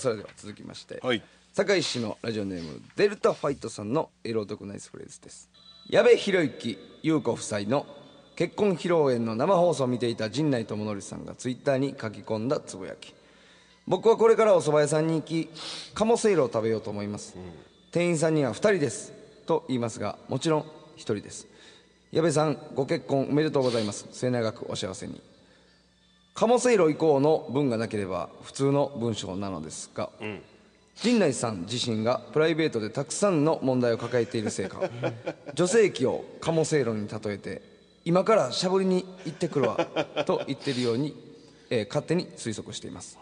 それでは続きまして、はい、堺市のラジオネームデルタファイトさんのエロ得ナイスフレーズです矢部宏之優子夫妻の結婚披露宴の生放送を見ていた陣内智則さんがツイッターに書き込んだつぶやき僕はこれからお蕎麦屋さんに行き鴨せいろを食べようと思います、うん、店員さんには2人ですと言いますがもちろん1人です矢部さんご結婚おめでとうございます末永くお幸せに貨物色以降の文がなければ普通の文章なのですが、うん、陣内さん自身がプライベートでたくさんの問題を抱えているせいか 女性器を貨物色に例えて今からしゃぶりに行ってくるわと言ってるように、えー、勝手に推測しています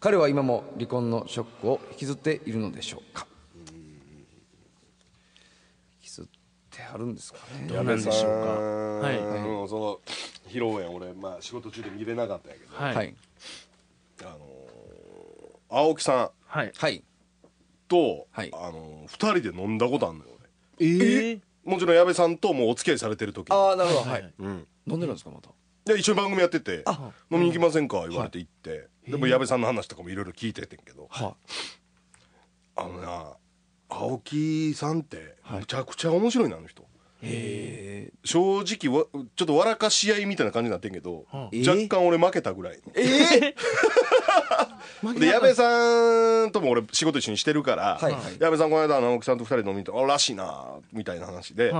彼は今も離婚のショックを引きずっているのでしょうか引きずってあるんですかねはい、その披露宴俺、まあ、仕事中で見れなかったんやけど、はいあのー青木さんはいはいと、はいあのー、2人で飲んだことあんのよ俺えー、もちろん矢部さんともうお付き合いされてる時にああなるほどははいうん、飲んでるんですかまたで一緒に番組やっててあ「飲みに行きませんか?」言われて行って、でも矢部さんの話とかもいろいろ聞いててんけどはあのな青木さんってむちゃくちゃ面白いなあの人正直ちょっと笑かし合いみたいな感じになってんけど、若干俺負けたぐらい、えで 矢部さんとも俺仕事一緒にしてるから、はい矢部さんこの間直木さんと2人飲みに行っあらしいな」みたいな話で、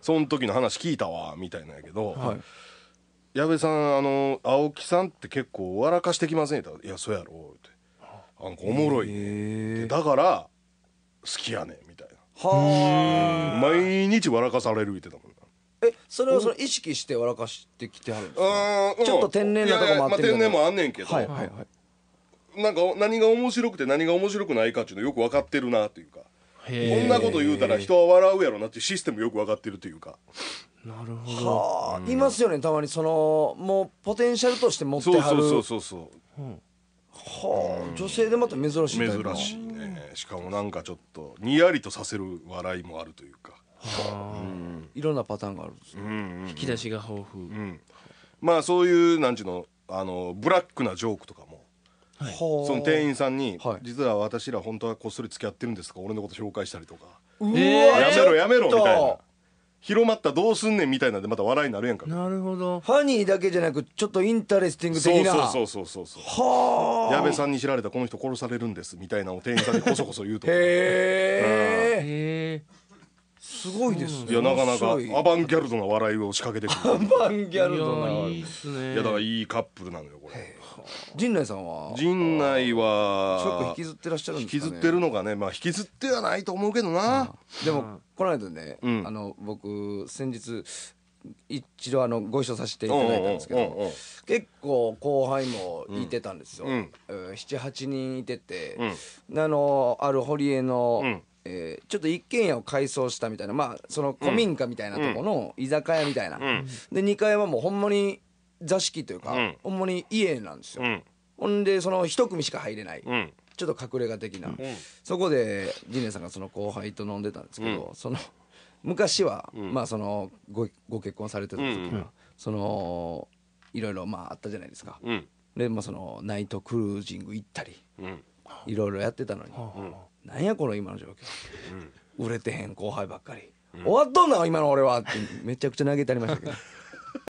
その時の話聞いたわみたいなんやけど、はい、矢部さんあの青木さんって結構笑かしてきませんって「いやそうやろ」って「あんおもろいね」だから好きやねん」みたいな。はあ毎日笑かされる言ってたもんなえそれはその意識して笑かしてきてはるんですあうんちょっと天然なとこもあっていやいやまあ、天然もあんねんけど、はいはいはいなんか何が面白くて何が面白くないかっていうのよく分かってるなっていうかこんなこと言うたら人は笑うやろなっていうシステムよく分かってるというかなるほどはあいますよねたまにそのもうポテンシャルとして持ってそうはるそうそうそうそうはあ女性でまた珍しい珍しいえー、しかもなんかちょっとにやりとさせる笑いもあるというか、うん、いろんなパターンがあるんですね、うんうんうん、引き出しが豊富、うん、まあそういうなんちゅうのあのブラックなジョークとかも、はい、その店員さんに、はい、実は私ら本当はこっそり付き合ってるんですか俺のこと紹介したりとか、うー、やめろやめろみたいな。広まったどうすんねんみたいなんでまた笑いになるやんかなるほどファニーだけじゃなくちょっとインタレスティングそう的なそうそうそうそうはあ矢部さんに知られたこの人殺されるんですみたいなのを店員さんにこそこそ言うとえへえごいですねいやなかなかアバンギャルドな笑いを仕掛けてくるアバンギャルドないいですねいやだからいいカップルなのよこれ陣内さんは陣内はちょっと引きずってらっしゃるんですか、ね、引きずってるのかねまあ引きずってはないと思うけどな、うん、でもこの間ね、うん、あの僕先日一度あのご一緒させていただいたんですけど結構後輩もいてたんですよ、うん、78人いてて、うん、あのある堀江のえー、ちょっと一軒家を改装したみたいなまあその古民家みたいなとこの居酒屋みたいな、で2階はもうほんまに座敷というか、ほんまに家なんですよ、ほんでその1組しか入れない、ちょっと隠れ家的な、うん、そこでジネさんがその後輩と飲んでたんですけど、うん、その昔は、うん、まあそのごご結婚されてた時は、うん、そのいろいろまああったじゃないですか、でまあそのナイトクルージング行ったり、いろいろやってたのに、なんやこの今の状況、売れてへん後輩ばっかり、終わっとんな今の俺は」ってめちゃくちゃ投げてありましたけど